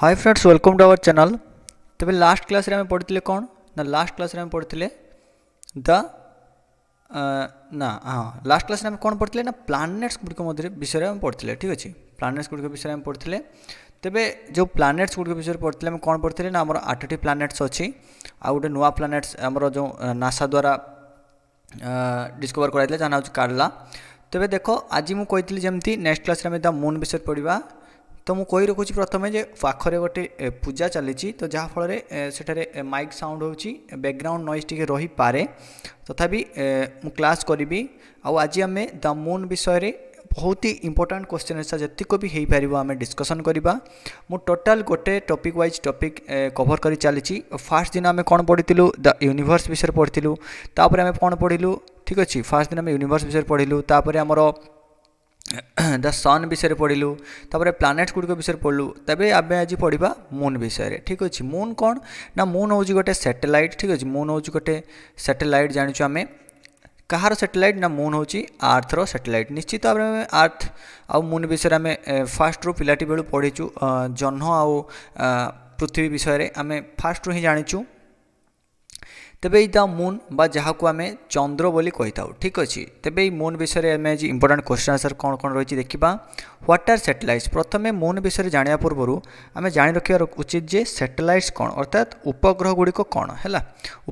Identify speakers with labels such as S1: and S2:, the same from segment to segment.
S1: hi friends welcome to our channel तेज last class रे हमें पढ़ते कौन ना लास्ट क्लास रे हमें पढ़ते द ना हाँ लास्ट क्लास रे हमें कौन पढ़ते ना प्लानेट्स गुड़िक विषय में पढ़ते ठीक अच्छे प्लानेट्स गुड़िक विषय में पढ़ते तेरे जो प्लानेट्स गुड़िक विषय में पढ़ते आम कौन पढ़ते ना आम आठटी प्लानेट्स अच्छी आ गए नुआ प्लानेट्स आमर जो नासा द्वारा डिस्कवर कराई जहाँ ना कार्ला तेज देख आज मुझे जमी नेक्स्ट क्लास द मुन विषय पढ़ा ତ ମୁଁ କହି ରଖୁଛି ପ୍ରଥମେ ଯେ ପାଖରେ ଗୋଟେ ପୂଜା ଚାଲିଛି ତ ଯାହାଫଳରେ ସେଠାରେ ମାଇକ୍ ସାଉଣ୍ଡ ହେଉଛି ବ୍ୟାକ୍ଗ୍ରାଉଣ୍ଡ ନଏଜ୍ ଟିକେ ରହିପାରେ ତଥାପି ମୁଁ କ୍ଲାସ୍ କରିବି ଆଉ ଆଜି ଆମେ ଦ ମୁନ୍ ବିଷୟରେ ବହୁତ ହି ଇମ୍ପୋର୍ଟାଣ୍ଟ କ୍ୱେଶ୍ଚନ୍ ଏସା ଯେତିକ ବି ହେଇପାରିବ ଆମେ ଡିସ୍କସନ୍ କରିବା ମୁଁ ଟୋଟାଲ୍ ଗୋଟେ ଟପିକ୍ ୱାଇଜ୍ ଟପିକ୍ କଭର୍ କରି ଚାଲିଛି ଫାର୍ଷ୍ଟ ଦିନ ଆମେ କ'ଣ ପଢ଼ିଥିଲୁ ଦ ୟୁନିଭର୍ସ ବିଷୟରେ ପଢ଼ିଥିଲୁ ତାପରେ ଆମେ କ'ଣ ପଢ଼ିଲୁ ଠିକ୍ ଅଛି ଫାର୍ଷ୍ଟ ଦିନ ଆମେ ୟୁନିଭର୍ସ ବିଷୟରେ ପଢ଼ିଲୁ ତାପରେ ଆମର द सन् विषय पढ़लु तापर प्लानेट्स गुड़िक विषय पढ़लु तेरे आम आज पढ़ा मुन विषय ठीक अच्छे मुन कौन ना मुन हूँ गोटे सैटेलाइट ठीक अच्छे मुन हूँ गोटे सैटेलाइट जानचु आम कहार सैटेलाइट ना मुन हूँ आर्थर सैटेलाइट निश्चित भाव में आर्थ आउ मुन विषय आम फास्ट रू पाटी बेलू पढ़ीचु जह्न आउ पृथ्वी विषय आम फास्ट रू ही जाचु ତେବେ ଏଇ ଦ ମୁନ୍ ବା ଯାହାକୁ ଆମେ ଚନ୍ଦ୍ର ବୋଲି କହିଥାଉ ଠିକ୍ ଅଛି ତେବେ ଏଇ ମୁନ୍ ବିଷୟରେ ଆମେ ଆଜି ଇମ୍ପୋର୍ଟାଣ୍ଟ କ୍ୱେଶ୍ଚନ୍ ଆନ୍ସର୍ କ'ଣ କ'ଣ ରହିଛି ଦେଖିବା ହ୍ୱାଟ୍ ଆର୍ ସାଟେଲାଇଟ୍ସ ପ୍ରଥମେ ମୁନ୍ ବିଷୟରେ ଜାଣିବା ପୂର୍ବରୁ ଆମେ ଜାଣି ରଖିବା ଉଚିତ ଯେ ସାଟେଲାଇଟ୍ସ କ'ଣ ଅର୍ଥାତ୍ ଉପଗ୍ରହ ଗୁଡ଼ିକ କ'ଣ ହେଲା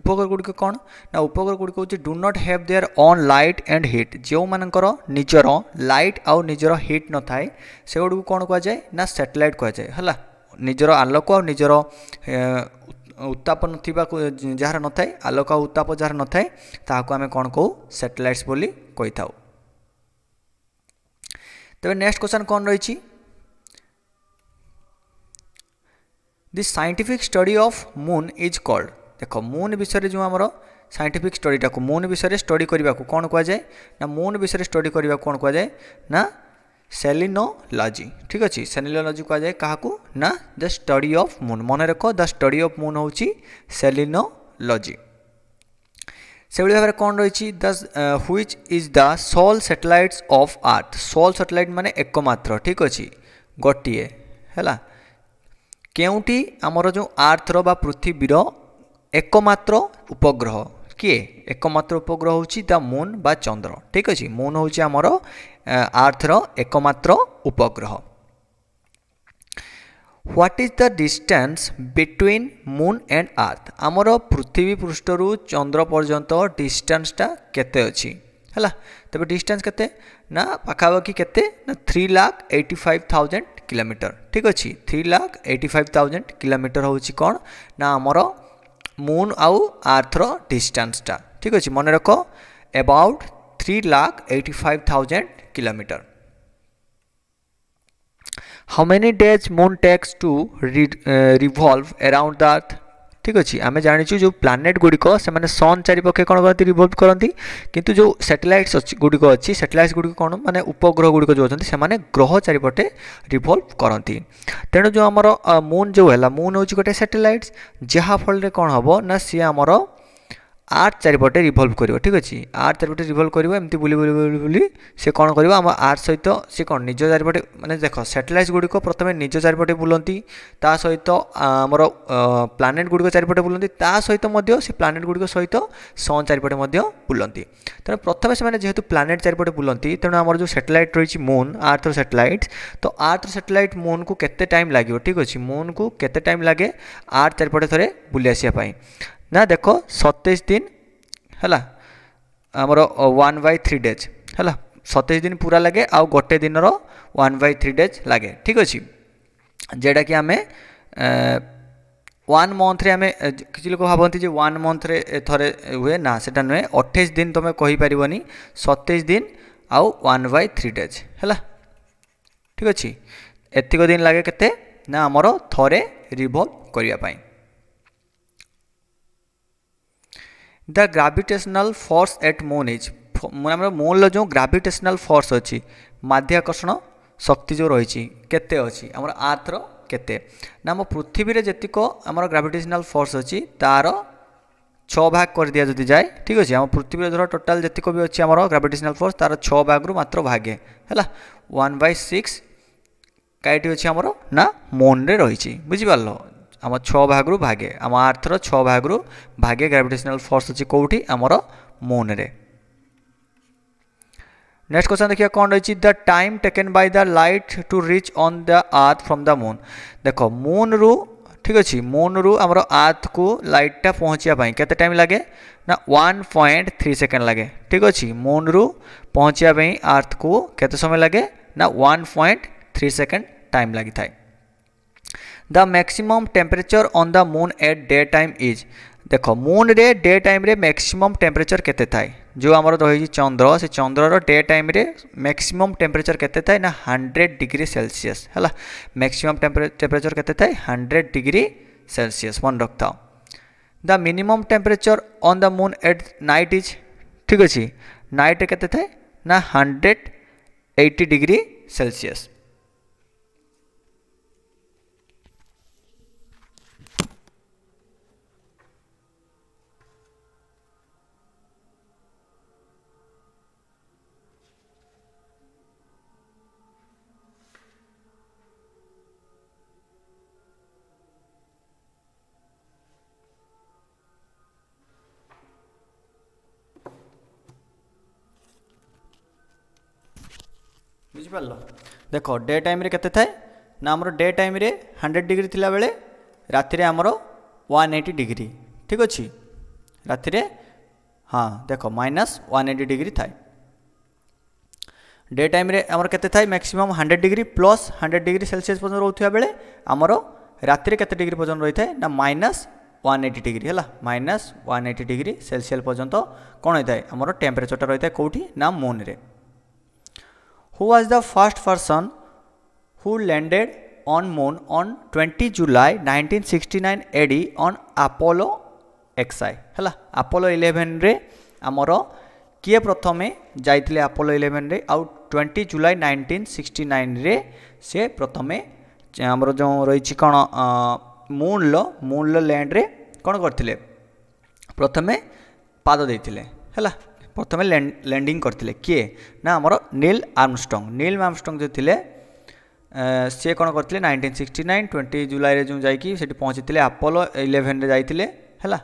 S1: ଉପଗ୍ରହ ଗୁଡ଼ିକ କ'ଣ ନା ଉପଗ୍ରହ ଗୁଡ଼ିକ ହେଉଛି do not have their own light and heat ଯେଉଁମାନଙ୍କର ନିଜର ଲାଇଟ୍ ଆଉ ନିଜର ହିଟ୍ ନଥାଏ ସେଗୁଡ଼ିକୁ କ'ଣ କୁହାଯାଏ ନା ସାଟେଲାଇଟ୍ କୁହାଯାଏ ହେଲା ନିଜର ଆଲୋକ ଆଉ ନିଜର ଉତ୍ତାପ ନଥିବା ଯାହାର ନଥାଏ ଆଲୋକ ଉତ୍ତାପ ଯାହାର ନଥାଏ ତାହାକୁ ଆମେ କ'ଣ କହୁ ସାଟେଲାଇଟ୍ସ ବୋଲି କହିଥାଉ ତେବେ ନେକ୍ସଟ କ୍ୱେଶ୍ଚନ୍ କ'ଣ ରହିଛି the scientific study of moon is called ଦେଖ ମୁନ୍ ବିଷୟରେ ଯେଉଁ ଆମର ସାଇଣ୍ଟିଫିକ୍ ଷ୍ଟଡିଟାକୁ ମୁନ୍ ବିଷୟରେ ଷ୍ଟଡି କରିବାକୁ କ'ଣ କୁହାଯାଏ ନା ମୁନ୍ ବିଷୟରେ ଷ୍ଟଡି କରିବାକୁ କ'ଣ କୁହାଯାଏ ନା সেলিনোলজি ঠিক আছে সেলিনোলজি কুযায়ে কাহকু না দ্য স্টডি অফ মুন মনে রেখ দ্য স্টডি অফ মুন হচ্ছে সেলিনোলজি সেভাবে ভাবে কোণ রয়েছে দ which is the sole satellites of earth sole satellite মানে একমাত্র ঠিক আছে গোটিয়ে হেলা কেউটি আমার যে আর্থর বা পৃথিবীর একমাত্র উপগ্রহ কিয়ে একমাত্র উপগ্রহ হচ্ছে দ্য মুন বা চন্দ্র ঠিক আছে মুন হচ্ছে আমার আর্থର ଏକମାତ୍ର ଉପଗ୍ରହ what is the distance between moon and earth ଆମର ପୃଥିବୀ ପୃଷ୍ଠରୁ ଚନ୍ଦ୍ର ପର୍ଯ୍ୟନ୍ତ ଡିଷ୍ଟାନ୍ସଟା କେତେ ଅଛି ହେଲା ତେବେ ଡିଷ୍ଟାନ୍ସ କେତେ ନା ପାଖାପାଖି କେତେ ନା three lakh eighty five thousand kilometre ଠିକ୍ ଅଛି three lakh eighty five thousand kilometre ହେଉଛି କ'ଣ ନା ଆମର ମୁନ୍ ଆଉ ଆର୍ଥର ଡିଷ୍ଟାନ୍ସଟା ଠିକ୍ ଅଛି ମନେ ରଖ about three lakh eighty five thousand kilometre how many days moon takes to revolve around the earth ঠিক ଅଛି ଆମେ ଜାଣିଛୁ ଯେଉଁ ପ୍ଲାନେଟ୍ ଗୁଡ଼ିକ ସେମାନେ ସନ୍ ଚାରିପକ୍ଷେ କ'ଣ କରନ୍ତି ରିଭଲ୍ଭ କରନ୍ତି କିନ୍ତୁ ଯେଉଁ ସାଟେଲାଇଟ୍ସ ଅଛି ଗୁଡ଼ିକ ଅଛି ସାଟେଲାଇଟ୍ସ ଗୁଡ଼ିକ କ'ଣ ମାନେ ଉପଗ୍ରହ ଗୁଡ଼ିକ ଯେଉଁ ଅଛନ୍ତି ସେମାନେ ଗ୍ରହ ଚାରିପଟେ ରିଭଲ୍ଭ କରନ୍ତି ତେଣୁ ଯେଉଁ ଆମର ମୁନ୍ ଯେଉଁ ହେଲା ମୁନ୍ ହେଉଛି ଗୋଟେ ସାଟେଲାଇଟ୍ସ ଯାହାଫଳରେ କ'ଣ ହେବ ନା ସିଏ ଆମର আট চারিপটে রিভল্ভ କରିବ ঠিক ଅଛି ଆର୍ ଚାରିପଟେ ରିଭଲ୍ଭ କରିବ ଏମିତି ବୁଲି ବୁଲି ବୁଲି ବୁଲି ସେ କ'ଣ କରିବ ଆମ ଆର୍ ସହିତ ସେ କ'ଣ ନିଜ ଚାରିପଟେ ମାନେ ଦେଖ ସାଟେଲାଇଟ୍ ଗୁଡ଼ିକ ପ୍ରଥମେ ନିଜ ଚାରିପଟେ ବୁଲନ୍ତି ତା ସହିତ ଆମର ପ୍ଲାନେଟ୍ ଗୁଡ଼ିକ ଚାରିପଟେ ବୁଲନ୍ତି ତା ସହିତ ମଧ୍ୟ ସେ ପ୍ଲାନେଟ୍ ଗୁଡ଼ିକ ସହିତ ସନ୍ ଚାରିପଟେ ମଧ୍ୟ ବୁଲନ୍ତି ତେଣୁ ପ୍ରଥମେ ସେମାନେ ଯେହେତୁ ପ୍ଲାନେଟ୍ ଚାରିପଟେ ବୁଲନ୍ତି ତେଣୁ ଆମର ଯେଉଁ ସାଟେଲାଇଟ୍ ରହିଛି ମୁନ୍ ଆର୍ଥର ସାଟେଲାଇଟ୍ ତ ଆର୍ଥର ସାଟେଲାଇଟ୍ ମୁନ୍କୁ କେତେ ଟାଇମ୍ ଲାଗିବ ଠିକ୍ ଅଛି ମୁନ୍କୁ କେତେ ଟାଇମ୍ ଲାଗେ ଆର୍ ଚାରିପଟେ ଥରେ ବୁଲି ଆସିବା ପାଇଁ ନା ଦେଖ ସତେଇଶ ଦିନ ହେଲା ଆମର ୱାନ୍ ବାଇ ଥ୍ରୀ ଡେଜ୍ ହେଲା ସତେଇଶ ଦିନ ପୁରା ଲାଗେ ଆଉ ଗୋଟେ ଦିନର ୱାନ୍ ବାଇ ଥ୍ରୀ ଡେଜ୍ ଲାଗେ ଠିକ୍ ଅଛି ଯେଉଁଟାକି ଆମେ ওয়ান মন্থরে আমি কিছু লোক ভাবতে যে ওয়ান মন্থরে থরে হুয়ে না সেটা নুহে অঠেইশ দিন তুমি কহিপারনি সতেইশ দিন আউ ওয়ান বাই থ্রি ডেজ হল ঠিক আছে এতিক দিন লাগে কেতে না আমার থরে রিভল্ভ করা the gravitational force at moon is ଆମର ମୁନ୍ର ଯେଉଁ ଗ୍ରାଭିଟେସନାଲ ଫୋର୍ସ ଅଛି ମାଧ୍ୟାକର୍ଷଣ ଶକ୍ତି ଯେଉଁ ରହିଛି କେତେ ଅଛି ଆମର ଆର୍ଥର କେତେ ନା ଆମ ପୃଥିବୀରେ ଯେତିକ ଆମର ଗ୍ରାଭିଟେସନାଲ ଫୋର୍ସ ଅଛି ତା'ର ଛଅ ଭାଗ କରିଦିଆ ଯଦି ଯାଏ ଠିକ୍ ଅଛି ଆମ ପୃଥିବୀର ଧର ଟୋଟାଲ ଯେତିକ ବି ଅଛି ଆମର ଗ୍ରାଭିଟେସନାଲ ଫୋର୍ସ ତା'ର ଛଅ ଭାଗରୁ ମାତ୍ର ଭାଗେ ହେଲା ୱାନ୍ ବାଇ ସିକ୍ସ କାଇଟି ଅଛି ଆମର ନା ମୁନ୍ରେ ରହିଛି ବୁଝିପାରିଲ आम छाग्रु भागे आम आर्थर छाग्रु भागे ग्राविटेसनाल फोर्स अच्छे कौटी आमर मुन नेक्स्ट क्वेश्चन देखिए कौन रही the time taken by the light to reach on the earth from the moon देख मुन रु ठीक अच्छे मुन रु आम आर्थ को लाइटा पहुँचापी के टाइम लगे ना वन पॉइंट थ्री सेकेंड लगे ठीक अच्छे मुन रु पहुँचापी आर्थ को केते समय लगे ना one point three second time लगी थाए the maximum temperature on the moon at day time is ଦେଖ ମୁନ୍ରେ ଡେ ଟାଇମ୍ରେ ମ୍ୟାକ୍ସିମମ୍ ଟେମ୍ପରେଚର କେତେ ଥାଏ ଯେଉଁ ଆମର ରହିଛି ଚନ୍ଦ୍ର ସେ ଚନ୍ଦ୍ରର ଡେ ଟାଇମ୍ରେ ମ୍ୟାକ୍ସିମମ୍ ଟେମ୍ପରେଚର କେତେ ଥାଏ ନା ହଣ୍ଡ୍ରେଡ଼ ଡିଗ୍ରୀ ସେଲସିୟସ୍ ହେଲା ମ୍ୟାକ୍ସିମମ୍ ଟେମ୍ପରେଚର କେତେ ଥାଏ ହଣ୍ଡ୍ରେଡ଼ ଡିଗ୍ରୀ ସେଲସିୟସ୍ ମନେ ରଖିଥାଅ the minimum temperature on the moon at night is ଠିକ୍ ଅଛି ନାଇଟ୍ରେ କେତେ ଥାଏ ନା ହଣ୍ଡ୍ରେଡ଼ ଏଇଟି ଡିଗ୍ରୀ ସେଲସିୟସ୍ বুঝিপারল দেখ ডে টাইম্রে কেতে থাকে না আমার ডে টাইম্রে হন্ড্রেড ডিগ্রি লা বেড়ে রাতে আমার ওয়ান এইটি ডিগ্রি ঠিক অছি রাতে হ্যাঁ দেখ মাইনাস ওয়ান এইটি ডিগ্রি থাকে ডে টাইম্রে আমার কেতে থাকে maximum hundred degree plus hundred degree Celsius পর্যন্ত রোথা বেড়ে আমার রাতে কেতে ডিগ্রি পর্যন্ত রয়ে থাকে না মাইনাস ওয়ান এইটি ডিগ্রি হল minus one eighty degree Celsius পর্যন্ত কোণ হয়ে থাকে আমার টেম্পারেচরটা রয়ে থাকে কোটি না মুনরে who was the first person who landed on moon on 20 July 1969 AD on Apollo XI ହେଲା Apollo 11 ରେ ଆମର କିଏ ପ୍ରଥମେ ଯାଇଥିଲେ Apollo 11 ରେ ଆଉ 20 July 1969 ରେ ସେ ପ୍ରଥମେ ଆମର ଯେଉଁ ରହିଛି କ'ଣ ମୁନ୍ର ମୁନ୍ର ଲ୍ୟାଣ୍ଡରେ କ'ଣ କରିଥିଲେ ପ୍ରଥମେ ପାଦ ଦେଇଥିଲେ ହେଲା ପ୍ରଥମେ ଲ୍ୟାଣ୍ଡିଂ କରିଥିଲେ କିଏ ନା ଆମର ନୀଲ ଆର୍ମଷ୍ଟ୍ରଙ୍ଗ ନୀଲ ଆର୍ମଷ୍ଟ୍ରଙ୍ଗ ଯେଉଁ ଥିଲେ ସିଏ କ'ଣ କରିଥିଲେ ନାଇଣ୍ଟିନ୍ ସିକ୍ସଟି ନାଇନ୍ ଟ୍ୱେଣ୍ଟି ଜୁଲାଇରେ ଯେଉଁ ଯାଇକି ସେଠି ପହଞ୍ଚିଥିଲେ ଆପୋଲୋ ଇଲେଭେନ୍ରେ ଯାଇଥିଲେ ହେଲା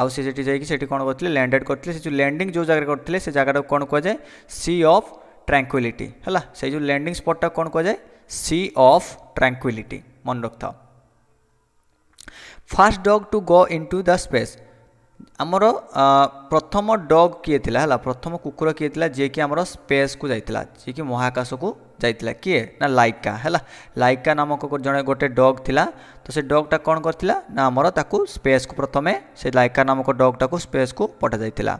S1: ଆଉ ସେ ସେଠି ଯାଇକି ସେଠି କ'ଣ କରିଥିଲେ ଲ୍ୟାଣ୍ଡେଡ଼ କରିଥିଲେ ସେ ଯେଉଁ ଲ୍ୟାଣ୍ଡିଂ ଯେଉଁ ଜାଗାରେ କରିଥିଲେ ସେ ଜାଗାଟାକୁ କ'ଣ କୁହାଯାଏ ସି ଅଫ୍ ଟ୍ରାଙ୍କୁଇଲିଟି ହେଲା ସେଇ ଯେଉଁ ଲ୍ୟାଣ୍ଡିଂ ସ୍ପଟ୍ଟା କ'ଣ କୁହାଯାଏ ସି ଅଫ୍ ଟ୍ରାଙ୍କୁଇଲିଟି ମନେ ରଖିଥାଅ first dog to go in to the space ଆମର ପ୍ରଥମ ଡଗ୍ କିଏ ଥିଲା ହେଲା ପ୍ରଥମ କୁକୁର କିଏ ଥିଲା ଯିଏକି ଆମର ସ୍ପେସ୍କୁ ଯାଇଥିଲା ଯିଏକି ମହାକାଶକୁ ଯାଇଥିଲା କିଏ ନା ଲାଇକା ହେଲା ଲାଇକା ନାମକ ଜଣେ ଗୋଟେ ଡଗ୍ ଥିଲା ତ ସେ ଡଗ୍ଟା କ'ଣ କରିଥିଲା ନା ଆମର ତାକୁ ସ୍ପେସ୍କୁ ପ୍ରଥମେ ସେ ଲାଇକା ନାମକ ଡଗ୍ଟାକୁ ସ୍ପେସ୍କୁ ପଠାଯାଇଥିଲା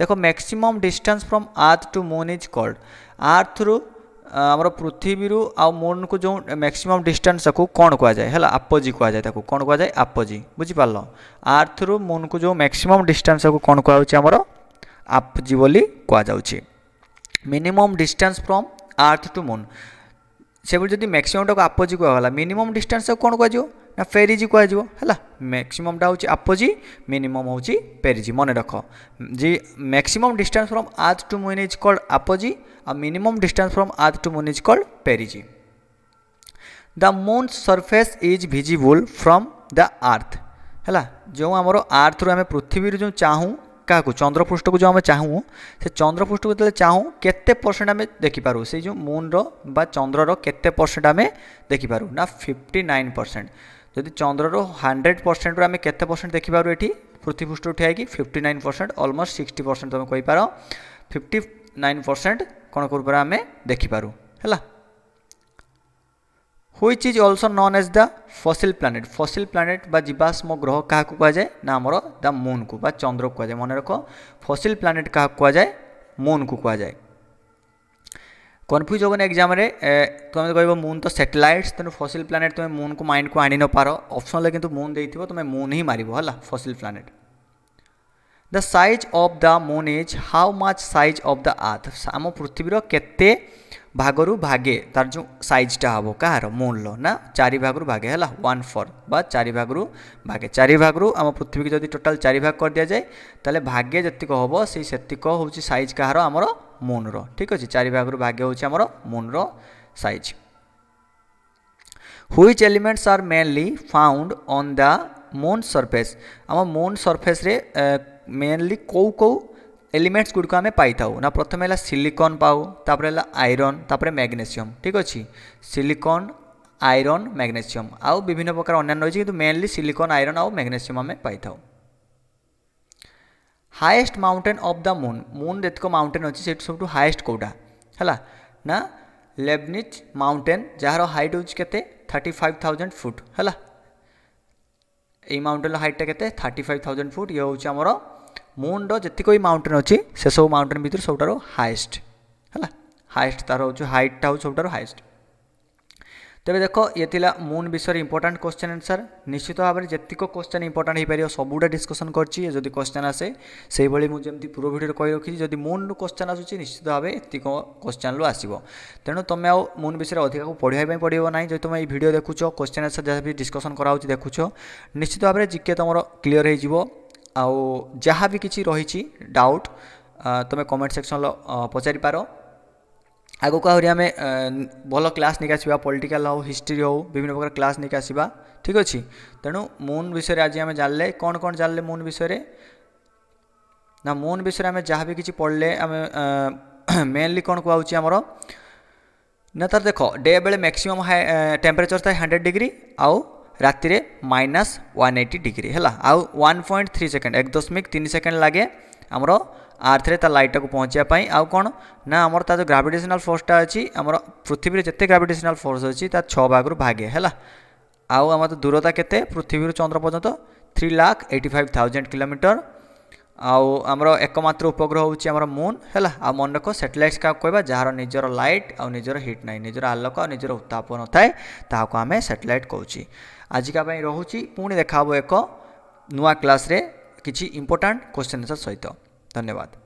S1: ଦେଖ maximum distance from earth to moon is called ଆର୍ଥରୁ ଆମର ପୃଥିବୀରୁ ଆଉ ମୁନ୍କୁ ଯେଉଁ ମ୍ୟାକ୍ସିମମ୍ ଡିଷ୍ଟାନ୍ସ ତାକୁ କ'ଣ କୁହାଯାଏ ହେଲା ଆପୋଜି କୁହାଯାଏ ତାକୁ କ'ଣ କୁହାଯାଏ ଆପୋଜି ବୁଝିପାରିଲ ଆର୍ଥରୁ ମୁନ୍କୁ ଯେଉଁ ମ୍ୟାକ୍ସିମମ୍ ଡିଷ୍ଟାନ୍ସ ତାକୁ କ'ଣ କୁହାଯାଉଛି ଆମର ଆପୋଜି ବୋଲି କୁହାଯାଉଛି minimum distance from earth to moon ସେଭଳି ଯଦି ମ୍ୟାକ୍ସିମମ୍ଟାକୁ ଆପୋଜି କୁହାଗଲା ମିନିମମ୍ ଡିଷ୍ଟାନ୍ସ ତାକୁ କ'ଣ କୁହାଯିବ ନା ଫେରିଜି କୁହାଯିବ ହେଲା ম্যাক্সিমমটা হচ্ছে আপোজি মিনিমম হচ্ছে পেরিজি মনে রাখ যে maximum distance from earth to moon is called apogee আর minimum distance from earth to moon is called perigee the moon surface is visible from the earth है जो आम आर्थ रु आम पृथ्वी जो चाहूँ क्या चंद्रपृष्ठ को जो आम चाहूँ से चंद्रपृष्ठ को चाहूँ के परसेंट आम देखिपारू से जो मून रो बा चंद्रर के परसेंट आम देखिपारू ना फिफ्टी नाइन परसेंट ଯଦି ଚନ୍ଦ୍ରରୁ ହଣ୍ଡ୍ରେଡ଼ ପରସେଣ୍ଟରୁ ଆମେ କେତେ ପରସେଣ୍ଟ ଦେଖିପାରୁ ଏଠି ପୃଥିପୃଷ୍ଠରୁ ଠିଆ ହେଇକି fifty nine percent almost sixty percent ତୁମେ କହିପାର ଫିଫ୍ଟି ନାଇନ୍ ପରସେଣ୍ଟ କ'ଣ କରିପାର ଆମେ ଦେଖିପାରୁ ହେଲା which is also known as the fossil planet fossil planet বা জীবাশ্ম গ্রহ কাহাকু কুযায় না আমার দ্য মুনকু বা চন্দ্রকু কুযায় মনে রখ ফসিল প্ল্যানেট কাহাকু কুযায় মুনকু কুযায় कन्फ्यूज होगन एक्जाम तुम कह मुन तो सैटेलाइट्स तेनाली फसिल प्लानेट तुम मुन को माइंड को आनी न पार अप्सन कि मुन दे तुम मुन ही मार है fossil planet the size of the moon is how much size of the earth आम पृथ्वीर के ভাগরু ভাগে তার যে সাইজটা হব কাহার মুনর না চারি ভাগরু ভাগে হল ওয়ান ফোর বা চারি ভাগরু ভাগে চারি ভাগরু আমার পৃথিবীকে যদি টোটাল চারি ভাগ করে দিয়া যায় তাহলে ভাগে যেতক হব সেই সেতক হচ্ছে সাইজ কাহার আমার ମୁନ୍ର ଠିକ୍ ଅଛି ଚାରି ଭାଗରୁ ଭାଗ୍ୟ ହେଉଛି ଆମର ମୁନ୍ର size which elements are mainly found on the moon surface আমার মুন সরফেসরে মেনলি কেউ কেউ এলিমেন্টস গুড়ি আমি পাই না প্রথমে হল সিলিকন পাও তাপরে হল আইরন তাপরে ম্যাগনেসিয়াম ঠিক আছে সিলিকন আইরন ম্যাগনেসিয়াম আউ বিভিন্ন প্রকার অন্যান্য রয়েছে কিন্তু মেনলি সিলিকন আইরন আউ ম্যাগনেসিয়াম আমি পাই থাকি highest mountain of the moon moon ଯେତିକ ମାଉଣ୍ଟେନ୍ ଅଛି ସେଇଠୁ ସବୁଠୁ ହାଏଷ୍ଟ କେଉଁଟା ହେଲା ନା ଲେବନିଚ୍ ମାଉଣ୍ଟେନ୍ ଯାହାର ହାଇଟ୍ ହେଉଛି କେତେ ଥାର୍ଟି ଫାଇଭ୍ ଥାଉଜେଣ୍ଡ ଫୁଟ୍ ହେଲା এই মাউন্টেনর হাইটটা কেতে থার্টি ফাইভ থাউজেন্ড ফুট ইয়ে হচ্ছে আমার মুন্র যেতক এই মাউন্টেন অছি সেসব মাউন্টেন ভিতরে সবুঠার হাইয়েস্ট হল হাইয়েস্ট তার হচ্ছে হাইটটা হচ্ছে সবুঠার হাইয়েস্ট ତେବେ ଦେଖ ଇଏ ଥିଲା ମୁନ୍ ବିଷୟରେ ଇମ୍ପୋର୍ଟାଣ୍ଟ କୋଶ୍ଚେନ୍ ଆନ୍ସର୍ ନିଶ୍ଚିତ ଭାବରେ ଯେତିକ କୋଶ୍ଚେନ୍ ଇମ୍ପୋର୍ଟାଣ୍ଟ ହୋଇପାରିବ ସବୁଗୁଡ଼ା ଡିସ୍କସନ୍ କରିଛି ଯଦି କୋଶ୍ଚେନ୍ ଆସେ ସେଇଭଳି ମୁଁ ଯେମିତି ପୂର୍ବ ଭିଡ଼ିଓରେ କହି ରଖିଛି ଯଦି ମୁନ୍ରୁ କୋଶ୍ଚେନ୍ ଆସୁଛି ନିଶ୍ଚିତ ଭାବେ ଏତିକ କୋଶ୍ଚେନ୍ରୁ ଆସିବ ତେଣୁ ତୁମେ ଆଉ ମୁନ୍ ବିଷୟରେ ଅଧିକାକୁ ପଢ଼ିବା ପାଇଁ ପଡ଼ିବ ନାହିଁ ଯଦି ତୁମେ ଏଇ ଭିଡ଼ିଓ ଦେଖୁଛ କୋଶ୍ଚେନ୍ ଆନ୍ସର୍ ଯାହା ବି ଡିସ୍କସନ୍ କରାହେଉଛି ଦେଖୁଛ ନିଶ୍ଚିତ ଭାବରେ ଜିକେ ତୁମର କ୍ଲିଅର୍ ହୋଇଯିବ ଆଉ ଯାହା ବି କିଛି ରହିଛି ଡାଉଟ୍ ତୁମେ କମେଣ୍ଟ ସେକ୍ସନ୍ର ପଚାରିପାର ଆଗକୁ ଆହୁରି ଆମେ ଭଲ କ୍ଲାସ୍ ନେଇକି ଆସିବା ପଲିଟିକାଲ୍ ହେଉ ହିଷ୍ଟ୍ରି ହେଉ ବିଭିନ୍ନ ପ୍ରକାର କ୍ଲାସ୍ ନେଇକି ଆସିବା ଠିକ୍ ଅଛି ତେଣୁ ମୁନ୍ ବିଷୟରେ ଆଜି ଆମେ ଜାଣିଲେ କ'ଣ କ'ଣ ଜାଣିଲେ ମୁନ୍ ବିଷୟରେ ନା ମୁନ୍ ବିଷୟରେ ଆମେ ଯାହା ବି କିଛି ପଢ଼ିଲେ ଆମେ ମେନ୍ଲି କ'ଣ କୁହାହେଉଛି ଆମର ନା ତାର ଦେଖ ଡେ ବେଳେ ମ୍ୟାକ୍ସିମମ୍ ଟେମ୍ପରେଚର୍ ଥାଏ ହଣ୍ଡ୍ରେଡ଼ ଡିଗ୍ରୀ ଆଉ ରାତିରେ ମାଇନସ୍ ୱାନ୍ ଏଇଟି ଡିଗ୍ରୀ ହେଲା ଆଉ ୱାନ୍ ପଏଣ୍ଟ ଥ୍ରୀ ସେକେଣ୍ଡ ଏକ ଦଶମିକ ତିନି ସେକେଣ୍ଡ ଲାଗେ ଆମର ଆର୍ଥରେ ତା ଲାଇଟ୍ଟାକୁ ପହଞ୍ଚିବା ପାଇଁ ଆଉ କ'ଣ ନା ଆମର ତା ଯେଉଁ ଗ୍ରାଭିଟେସନାଲ୍ ଫୋର୍ସଟା ଅଛି ଆମର ପୃଥିବୀରେ ଯେତେ ଗ୍ରାଭିଟେସନାଲ୍ ଫୋର୍ସ ଅଛି ତା ଛଅ ଭାଗରୁ ଭାଗେ ହେଲା ଆଉ ଆମର ଦୂରତା କେତେ ପୃଥିବୀରୁ ଚନ୍ଦ୍ର ପର୍ଯ୍ୟନ୍ତ three lakh eighty five thousand kilometre আউ আমার একমাত্র উপগ্রহ হচ্ছে আমার মুন হল মনে রখ স্যাটেলাইটস কাহ কহবা যার নিজের লাইট আজর হিট নাই নিজের আলোক নিজের উত্তাপ নথায় তাহলে আমি স্যাটেলাইট কৌছি আজিকা রয়েছে পুঁ দেখা হব এক নূয় ক্লাসে কিছু ইম্পর্টাট কোশ্চেন আনসর সহিত धन्यवाद